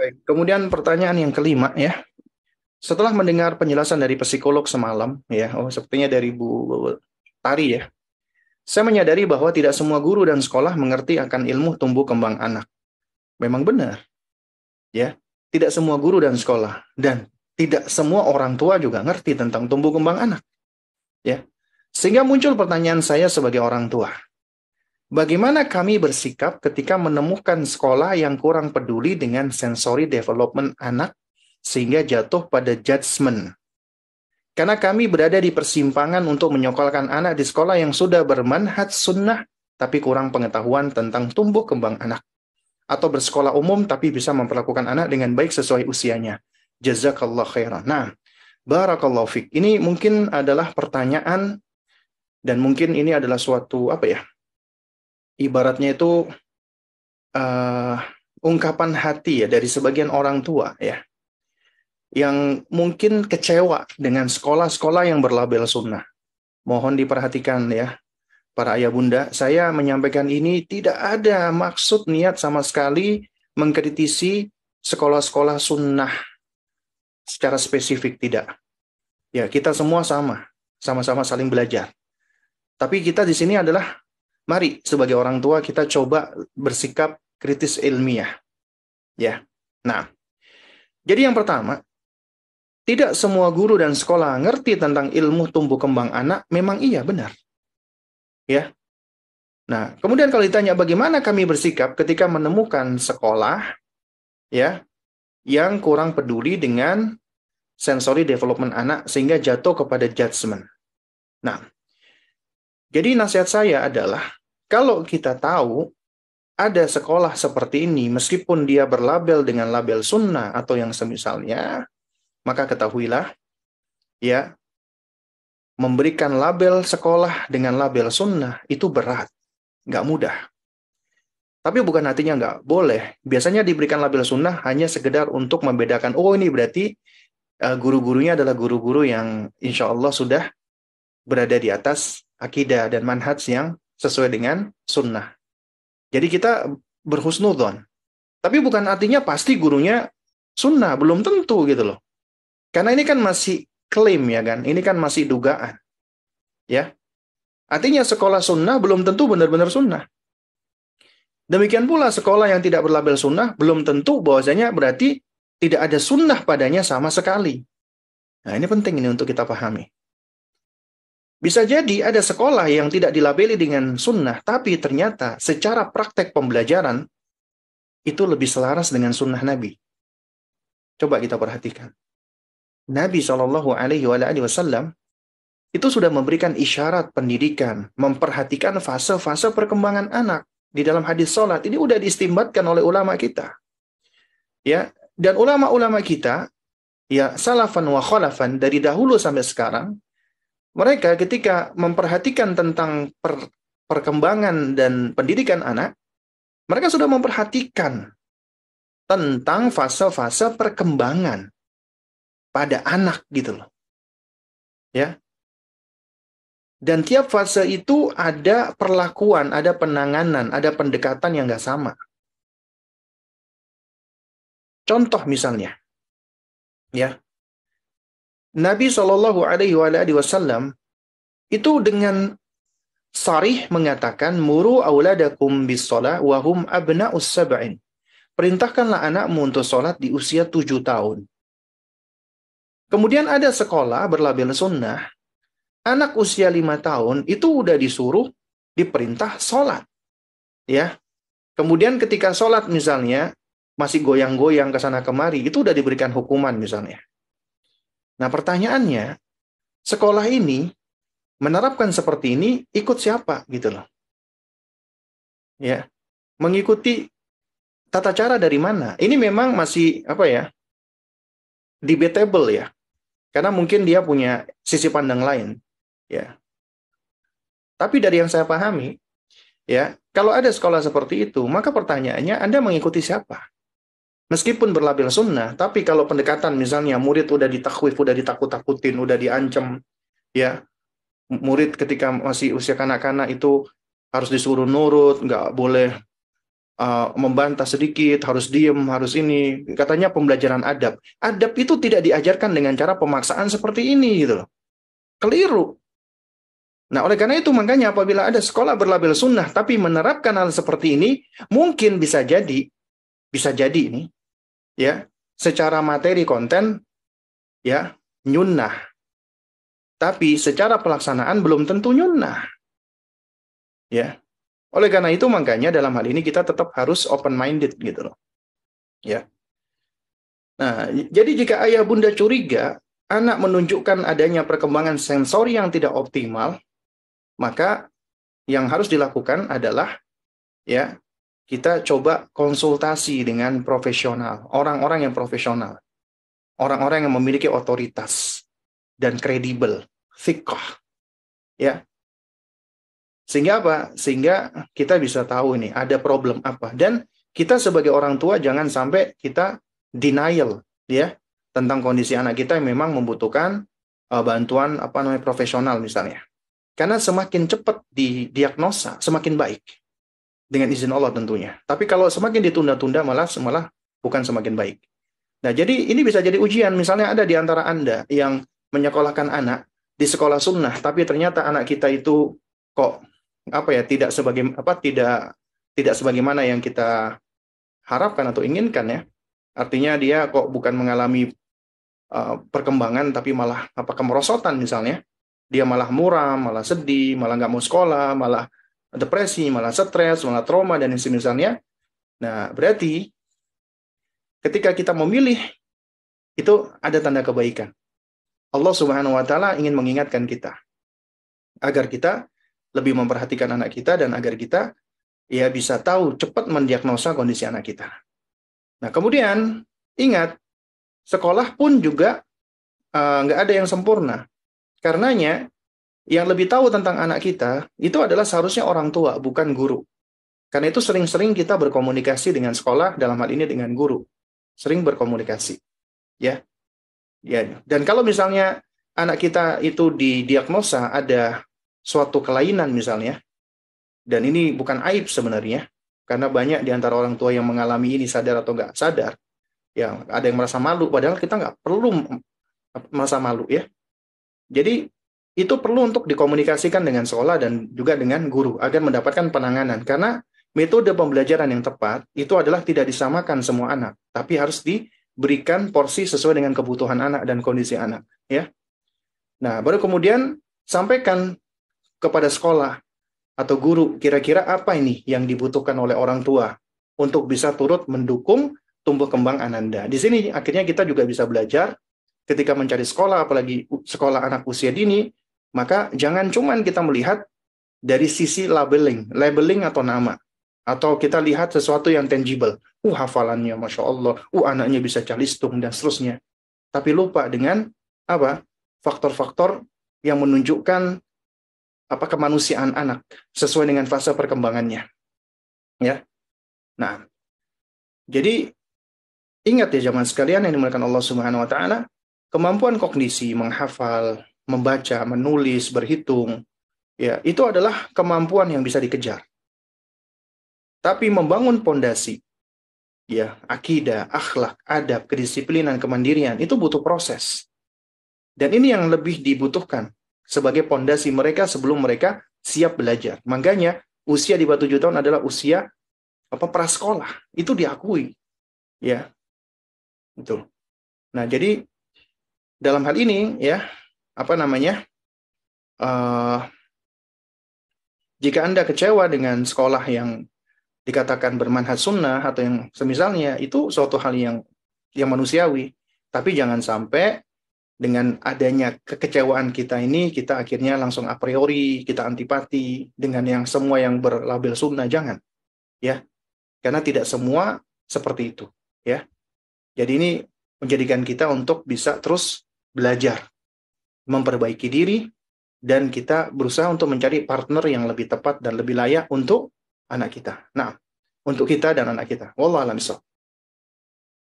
Baik. Kemudian pertanyaan yang kelima ya. Setelah mendengar penjelasan dari psikolog semalam ya, oh sepertinya dari Bu Tari ya. Saya menyadari bahwa tidak semua guru dan sekolah mengerti akan ilmu tumbuh kembang anak. Memang benar. Ya, tidak semua guru dan sekolah dan tidak semua orang tua juga ngerti tentang tumbuh kembang anak. Ya. Sehingga muncul pertanyaan saya sebagai orang tua. Bagaimana kami bersikap ketika menemukan sekolah yang kurang peduli dengan sensory development anak sehingga jatuh pada judgment? Karena kami berada di persimpangan untuk menyokolkan anak di sekolah yang sudah bermanhat sunnah tapi kurang pengetahuan tentang tumbuh kembang anak. Atau bersekolah umum tapi bisa memperlakukan anak dengan baik sesuai usianya. Jazakallah khairan. Nah, barakallahu fik. Ini mungkin adalah pertanyaan dan mungkin ini adalah suatu apa ya? ibaratnya itu uh, ungkapan hati ya dari sebagian orang tua ya yang mungkin kecewa dengan sekolah-sekolah yang berlabel sunnah. Mohon diperhatikan ya, para ayah bunda. Saya menyampaikan ini tidak ada maksud niat sama sekali mengkritisi sekolah-sekolah sunnah secara spesifik tidak. Ya, kita semua sama, sama-sama saling belajar. Tapi kita di sini adalah Mari sebagai orang tua kita coba bersikap kritis ilmiah. Ya. Nah, jadi yang pertama, tidak semua guru dan sekolah ngerti tentang ilmu tumbuh kembang anak, memang iya benar. Ya. Nah, kemudian kalau ditanya bagaimana kami bersikap ketika menemukan sekolah ya yang kurang peduli dengan sensory development anak sehingga jatuh kepada judgment. Nah, jadi nasihat saya adalah kalau kita tahu ada sekolah seperti ini meskipun dia berlabel dengan label sunnah atau yang semisalnya, maka ketahuilah ya memberikan label sekolah dengan label sunnah itu berat, nggak mudah. Tapi bukan artinya nggak boleh. Biasanya diberikan label sunnah hanya sekedar untuk membedakan, oh ini berarti eh, guru-gurunya adalah guru-guru yang insya Allah sudah berada di atas akidah dan manhaj yang sesuai dengan sunnah. Jadi kita berhusnudon. Tapi bukan artinya pasti gurunya sunnah, belum tentu gitu loh. Karena ini kan masih klaim ya kan, ini kan masih dugaan. Ya. Artinya sekolah sunnah belum tentu benar-benar sunnah. Demikian pula sekolah yang tidak berlabel sunnah belum tentu bahwasanya berarti tidak ada sunnah padanya sama sekali. Nah ini penting ini untuk kita pahami. Bisa jadi ada sekolah yang tidak dilabeli dengan sunnah, tapi ternyata secara praktek pembelajaran itu lebih selaras dengan sunnah Nabi. Coba kita perhatikan. Nabi saw itu sudah memberikan isyarat pendidikan, memperhatikan fase-fase perkembangan anak di dalam hadis sholat. Ini sudah diistimbatkan oleh ulama kita. Ya, dan ulama-ulama kita ya salafan wa khalafan dari dahulu sampai sekarang mereka ketika memperhatikan tentang per, perkembangan dan pendidikan anak, mereka sudah memperhatikan tentang fase-fase perkembangan pada anak gitu loh. Ya. Dan tiap fase itu ada perlakuan, ada penanganan, ada pendekatan yang nggak sama. Contoh misalnya, ya, Nabi Shallallahu Alaihi Wasallam itu dengan sarih mengatakan muru auladakum bis wahum abna sab'in. Perintahkanlah anakmu untuk sholat di usia tujuh tahun. Kemudian ada sekolah berlabel sunnah. Anak usia lima tahun itu udah disuruh diperintah sholat. Ya. Kemudian ketika sholat misalnya masih goyang-goyang ke sana kemari, itu udah diberikan hukuman misalnya. Nah, pertanyaannya, sekolah ini menerapkan seperti ini ikut siapa gitu loh. Ya. Mengikuti tata cara dari mana? Ini memang masih apa ya? debatable ya. Karena mungkin dia punya sisi pandang lain, ya. Tapi dari yang saya pahami, ya, kalau ada sekolah seperti itu, maka pertanyaannya Anda mengikuti siapa? meskipun berlabel sunnah, tapi kalau pendekatan misalnya murid udah ditakwif, udah ditakut-takutin, udah diancam, ya murid ketika masih usia kanak-kanak itu harus disuruh nurut, nggak boleh uh, membantah sedikit, harus diem, harus ini. Katanya pembelajaran adab. Adab itu tidak diajarkan dengan cara pemaksaan seperti ini gitu loh. Keliru. Nah, oleh karena itu makanya apabila ada sekolah berlabel sunnah tapi menerapkan hal seperti ini, mungkin bisa jadi bisa jadi ini ya secara materi konten ya nyunnah tapi secara pelaksanaan belum tentu nyunnah ya oleh karena itu makanya dalam hal ini kita tetap harus open minded gitu loh ya nah jadi jika ayah bunda curiga anak menunjukkan adanya perkembangan sensori yang tidak optimal maka yang harus dilakukan adalah ya kita coba konsultasi dengan profesional, orang-orang yang profesional, orang-orang yang memiliki otoritas dan kredibel, thiqah. Ya. Sehingga apa? Sehingga kita bisa tahu ini ada problem apa dan kita sebagai orang tua jangan sampai kita denial ya tentang kondisi anak kita yang memang membutuhkan uh, bantuan apa namanya profesional misalnya. Karena semakin cepat didiagnosa, semakin baik dengan izin Allah tentunya. Tapi kalau semakin ditunda-tunda malah malah bukan semakin baik. Nah, jadi ini bisa jadi ujian. Misalnya ada di antara Anda yang menyekolahkan anak di sekolah sunnah, tapi ternyata anak kita itu kok apa ya tidak sebagai apa tidak tidak sebagaimana yang kita harapkan atau inginkan ya. Artinya dia kok bukan mengalami uh, perkembangan tapi malah apa kemerosotan misalnya. Dia malah muram, malah sedih, malah nggak mau sekolah, malah depresi, malah stres, malah trauma, dan yang semisalnya. Nah, berarti ketika kita memilih, itu ada tanda kebaikan. Allah Subhanahu wa Ta'ala ingin mengingatkan kita agar kita lebih memperhatikan anak kita dan agar kita ya bisa tahu cepat mendiagnosa kondisi anak kita. Nah, kemudian ingat sekolah pun juga eh, nggak uh, ada yang sempurna. Karenanya yang lebih tahu tentang anak kita itu adalah seharusnya orang tua, bukan guru. Karena itu sering-sering kita berkomunikasi dengan sekolah dalam hal ini dengan guru. Sering berkomunikasi. Ya. Ya. Dan kalau misalnya anak kita itu didiagnosa ada suatu kelainan misalnya, dan ini bukan aib sebenarnya, karena banyak di antara orang tua yang mengalami ini sadar atau nggak sadar, ya ada yang merasa malu, padahal kita nggak perlu merasa malu ya. Jadi itu perlu untuk dikomunikasikan dengan sekolah dan juga dengan guru agar mendapatkan penanganan karena metode pembelajaran yang tepat itu adalah tidak disamakan semua anak tapi harus diberikan porsi sesuai dengan kebutuhan anak dan kondisi anak ya nah baru kemudian sampaikan kepada sekolah atau guru kira-kira apa ini yang dibutuhkan oleh orang tua untuk bisa turut mendukung tumbuh kembang ananda di sini akhirnya kita juga bisa belajar ketika mencari sekolah apalagi sekolah anak usia dini maka jangan cuman kita melihat dari sisi labeling, labeling atau nama. Atau kita lihat sesuatu yang tangible. Uh, hafalannya, Masya Allah. Uh, anaknya bisa calistung, dan seterusnya. Tapi lupa dengan apa faktor-faktor yang menunjukkan apa kemanusiaan anak sesuai dengan fase perkembangannya. Ya. Nah, jadi ingat ya zaman sekalian yang dimuliakan Allah Subhanahu wa taala, kemampuan kognisi menghafal, membaca, menulis, berhitung, ya, itu adalah kemampuan yang bisa dikejar. Tapi membangun pondasi, ya, akidah, akhlak, adab, kedisiplinan, kemandirian, itu butuh proses. Dan ini yang lebih dibutuhkan sebagai pondasi mereka sebelum mereka siap belajar. Makanya usia di bawah 7 tahun adalah usia apa prasekolah. Itu diakui. Ya. Betul. Nah, jadi dalam hal ini ya apa namanya uh, jika anda kecewa dengan sekolah yang dikatakan bermanhaj sunnah atau yang semisalnya itu suatu hal yang yang manusiawi tapi jangan sampai dengan adanya kekecewaan kita ini kita akhirnya langsung a priori kita antipati dengan yang semua yang berlabel sunnah jangan ya karena tidak semua seperti itu ya jadi ini menjadikan kita untuk bisa terus belajar memperbaiki diri, dan kita berusaha untuk mencari partner yang lebih tepat dan lebih layak untuk anak kita. Nah, untuk kita dan anak kita. Wallahualamissalam.